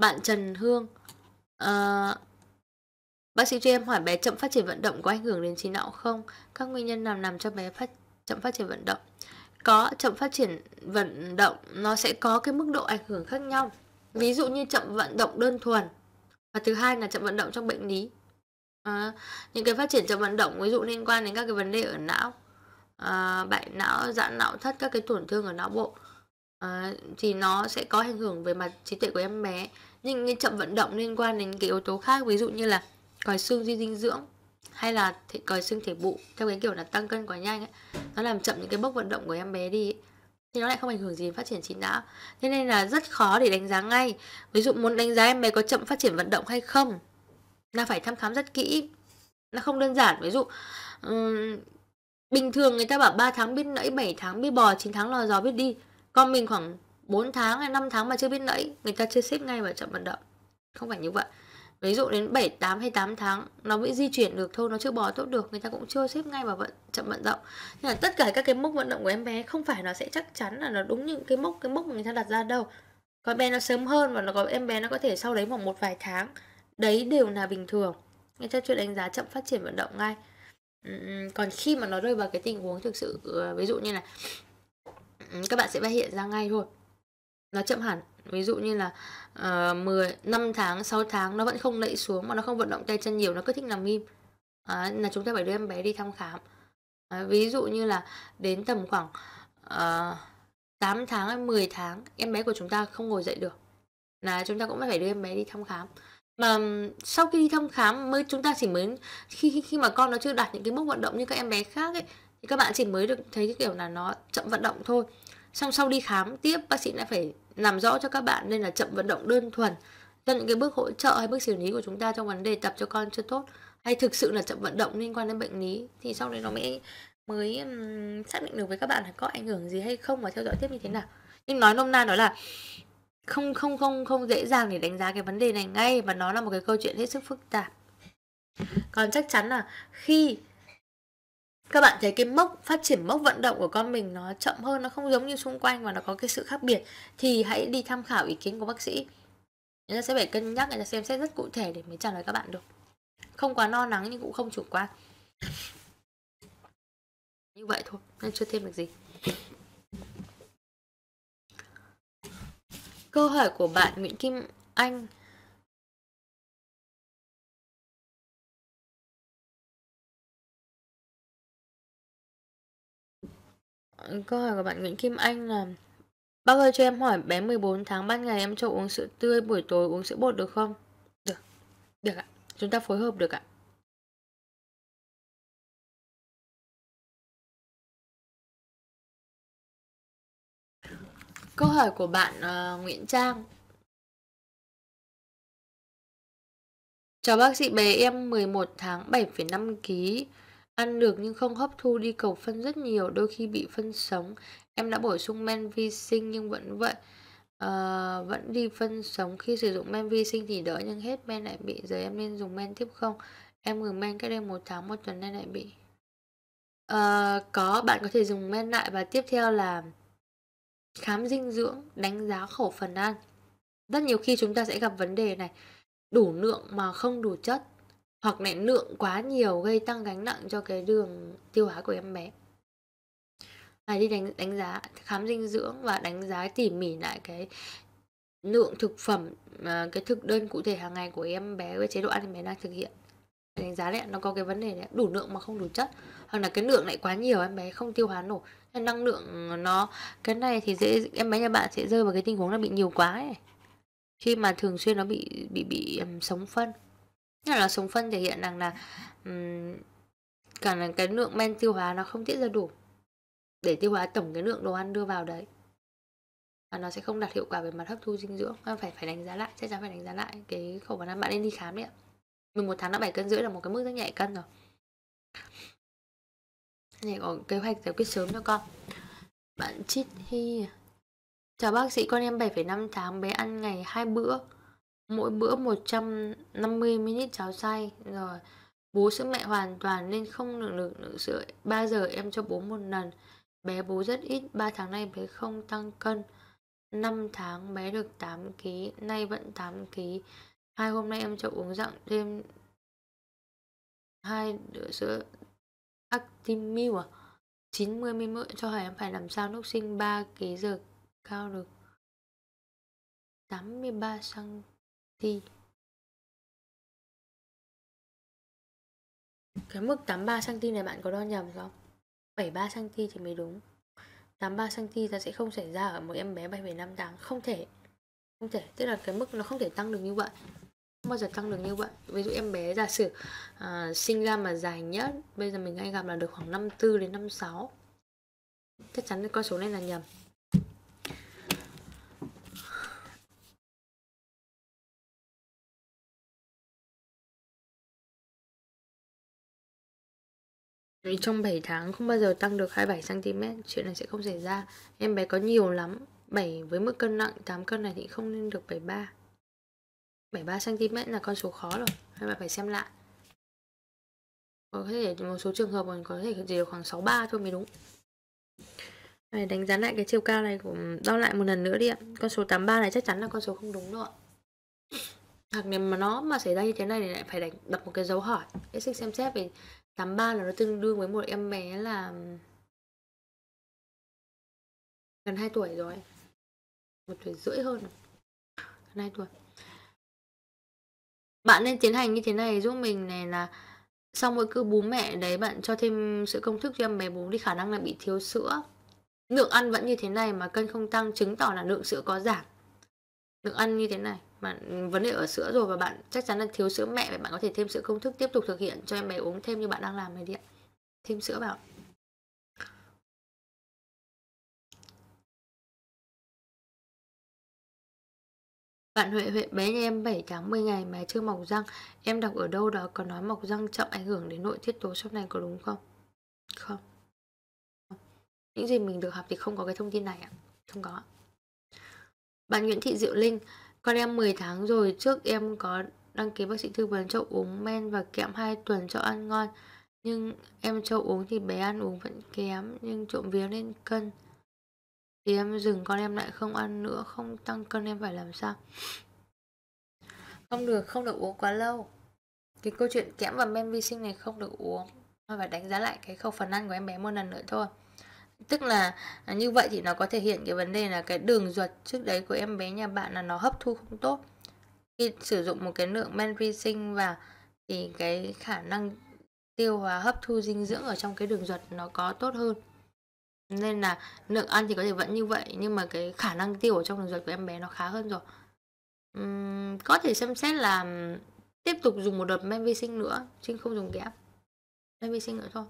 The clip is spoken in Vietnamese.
Bạn Trần Hương à, Bác sĩ cho em hỏi bé chậm phát triển vận động có ảnh hưởng đến trí não không? Các nguyên nhân nào làm cho bé phát chậm phát triển vận động? Có, chậm phát triển vận động nó sẽ có cái mức độ ảnh hưởng khác nhau. Ví dụ như chậm vận động đơn thuần và thứ hai là chậm vận động trong bệnh lý. À, những cái phát triển chậm vận động ví dụ liên quan đến các cái vấn đề ở não, à, bại não, giãn não thất, các cái tổn thương ở não bộ. À, thì nó sẽ có ảnh hưởng về mặt trí tuệ của em bé nhưng cái chậm vận động liên quan đến cái yếu tố khác ví dụ như là còi xương suy dinh dưỡng hay là thể, còi xương thể bụ theo cái kiểu là tăng cân quá nhanh ấy nó làm chậm những cái bốc vận động của em bé đi ấy. thì nó lại không ảnh hưởng gì đến phát triển trí não thế nên là rất khó để đánh giá ngay ví dụ muốn đánh giá em bé có chậm phát triển vận động hay không là phải thăm khám rất kỹ nó không đơn giản ví dụ um, bình thường người ta bảo 3 tháng biết nẫy 7 tháng biết bò 9 tháng lò gió biết đi con mình khoảng 4 tháng hay 5 tháng mà chưa biết nãy người ta chưa xếp ngay vào chậm vận động không phải như vậy ví dụ đến 7, 8 hay 8 tháng nó mới di chuyển được thôi nó chưa bò tốt được người ta cũng chưa xếp ngay vào vận chậm vận động nên là tất cả các cái mốc vận động của em bé không phải nó sẽ chắc chắn là nó đúng những cái mốc cái mốc mà người ta đặt ra đâu có bé nó sớm hơn và nó có em bé nó có thể sau đấy khoảng một vài tháng đấy đều là bình thường người ta chưa đánh giá chậm phát triển vận động ngay còn khi mà nó rơi vào cái tình huống thực sự ờ, ví dụ như là Ừ, các bạn sẽ phát hiện ra ngay thôi nó chậm hẳn ví dụ như là uh, 10 5 tháng 6 tháng nó vẫn không lẫy xuống mà nó không vận động tay chân nhiều nó cứ thích nằm im à, là chúng ta phải đưa em bé đi thăm khám à, ví dụ như là đến tầm khoảng uh, ờ, 8 tháng hay 10 tháng em bé của chúng ta không ngồi dậy được là chúng ta cũng phải đưa em bé đi thăm khám mà sau khi đi thăm khám mới chúng ta chỉ mới khi khi, khi mà con nó chưa đạt những cái mức vận động như các em bé khác ấy thì các bạn chỉ mới được thấy cái kiểu là nó chậm vận động thôi xong sau đi khám tiếp bác sĩ lại phải làm rõ cho các bạn nên là chậm vận động đơn thuần cho những cái bước hỗ trợ hay bước xử lý của chúng ta trong vấn đề tập cho con chưa tốt hay thực sự là chậm vận động liên quan đến bệnh lý thì sau đấy nó mới mới um, xác định được với các bạn là có ảnh hưởng gì hay không và theo dõi tiếp như thế nào nhưng nói nôm na đó là không không không không dễ dàng để đánh giá cái vấn đề này ngay và nó là một cái câu chuyện hết sức phức tạp còn chắc chắn là khi các bạn thấy cái mốc phát triển mốc vận động của con mình nó chậm hơn nó không giống như xung quanh và nó có cái sự khác biệt thì hãy đi tham khảo ý kiến của bác sĩ người ta sẽ phải cân nhắc người ta xem xét rất cụ thể để mới trả lời các bạn được không quá no nắng nhưng cũng không chủ quan như vậy thôi nên chưa thêm được gì câu hỏi của bạn Nguyễn Kim Anh Câu hỏi của bạn Nguyễn Kim Anh là Bác ơi cho em hỏi bé 14 tháng ban ngày em cho uống sữa tươi buổi tối uống sữa bột được không? Được. Được ạ. Chúng ta phối hợp được ạ. Câu hỏi của bạn uh, Nguyễn Trang Chào bác sĩ bé em 11 tháng 7,5 kg Ăn được nhưng không hấp thu đi cầu phân rất nhiều, đôi khi bị phân sống. Em đã bổ sung men vi sinh nhưng vẫn vậy. À, vẫn đi phân sống khi sử dụng men vi sinh thì đỡ nhưng hết men lại bị giờ em nên dùng men tiếp không em ngừng men cách đây một tháng một tuần nay lại bị à, có bạn có thể dùng men lại và tiếp theo là khám dinh dưỡng đánh giá khẩu phần ăn rất nhiều khi chúng ta sẽ gặp vấn đề này đủ lượng mà không đủ chất hoặc lại lượng quá nhiều gây tăng gánh nặng cho cái đường tiêu hóa của em bé phải đi đánh đánh giá khám dinh dưỡng và đánh giá tỉ mỉ lại cái lượng thực phẩm à, cái thực đơn cụ thể hàng ngày của em bé với chế độ ăn em bé đang thực hiện đánh giá đấy nó có cái vấn đề đấy đủ lượng mà không đủ chất hoặc là cái lượng lại quá nhiều em bé không tiêu hóa nổi nên năng lượng nó cái này thì dễ em bé nhà bạn sẽ rơi vào cái tình huống là bị nhiều quá ấy khi mà thường xuyên nó bị bị bị um, sống phân Nghĩa là sống phân thể hiện rằng là um, cả là cái lượng men tiêu hóa nó không tiết ra đủ để tiêu hóa tổng cái lượng đồ ăn đưa vào đấy và nó sẽ không đạt hiệu quả về mặt hấp thu dinh dưỡng em phải phải đánh giá lại chắc chắn phải đánh giá lại cái khẩu phần ăn bạn nên đi khám đấy ạ mình một tháng đã bảy cân rưỡi là một cái mức rất nhạy cân rồi này có kế hoạch giải quyết sớm cho con bạn chít hi à. chào bác sĩ con em 7,5 tháng bé ăn ngày hai bữa mỗi bữa 150ml cháo xay rồi bố sữa mẹ hoàn toàn nên không được được nữ sữa 3 giờ em cho bố một lần bé bú rất ít 3 tháng nay bé không tăng cân 5 tháng bé được 8 kg nay vẫn 8 kg hai hôm nay em cho uống dặn thêm hai đứa sữa Actimil à 90 ml cho hỏi em phải làm sao lúc sinh 3 kg giờ cao được 83 cm thì cái mức 83 cm này bạn có đo nhầm không? 73 cm thì mới đúng. 83 cm ta sẽ không xảy ra ở một em bé 7,5 tháng, không thể. Không thể, tức là cái mức nó không thể tăng được như vậy. Không bao giờ tăng được như vậy. Ví dụ em bé giả sử à, sinh ra mà dài nhất, bây giờ mình hay gặp là được khoảng 54 đến 56. Chắc chắn con số này là nhầm. trong 7 tháng không bao giờ tăng được 27cm Chuyện này sẽ không xảy ra Em bé có nhiều lắm 7 với mức cân nặng 8 cân này thì không nên được 73 73cm là con số khó rồi Hay là phải xem lại Có thể một số trường hợp còn có thể chỉ được khoảng 63 thôi mới đúng này, đánh giá lại cái chiều cao này của đo lại một lần nữa đi ạ Con số 83 này chắc chắn là con số không đúng rồi Hoặc nếu mà nó mà xảy ra như thế này thì lại phải đánh, đập một cái dấu hỏi Để xem xét về 83 là nó tương đương với một em bé là gần 2 tuổi rồi một tuổi rưỡi hơn gần 2 tuổi bạn nên tiến hành như thế này giúp mình này là sau mỗi cứ bú mẹ đấy bạn cho thêm sữa công thức cho em bé bú đi khả năng là bị thiếu sữa lượng ăn vẫn như thế này mà cân không tăng chứng tỏ là lượng sữa có giảm được ăn như thế này bạn ừ, vấn đề ở sữa rồi và bạn chắc chắn là thiếu sữa mẹ và bạn có thể thêm sữa công thức tiếp tục thực hiện cho em bé uống thêm như bạn đang làm này đi ạ thêm sữa vào Bạn Huệ Huệ bé nhà em 7 tháng 10 ngày mà chưa mọc răng Em đọc ở đâu đó có nói mọc răng chậm ảnh hưởng đến nội tiết tố sau này có đúng không? Không Những gì mình được học thì không có cái thông tin này ạ Không có ạ bạn Nguyễn Thị Diệu Linh Con em 10 tháng rồi trước em có đăng ký bác sĩ tư vấn cho uống men và kẽm 2 tuần cho ăn ngon Nhưng em cho uống thì bé ăn uống vẫn kém nhưng trộm vía lên cân Thì em dừng con em lại không ăn nữa không tăng cân em phải làm sao Không được, không được uống quá lâu Cái câu chuyện kẽm và men vi sinh này không được uống Mà phải đánh giá lại cái khẩu phần ăn của em bé một lần nữa thôi tức là à, như vậy thì nó có thể hiện cái vấn đề là cái đường ruột trước đấy của em bé nhà bạn là nó hấp thu không tốt khi sử dụng một cái lượng men vi sinh và thì cái khả năng tiêu hóa hấp thu dinh dưỡng ở trong cái đường ruột nó có tốt hơn nên là lượng ăn thì có thể vẫn như vậy nhưng mà cái khả năng tiêu ở trong đường ruột của em bé nó khá hơn rồi uhm, có thể xem xét là tiếp tục dùng một đợt men vi sinh nữa chứ không dùng ghép men vi sinh nữa thôi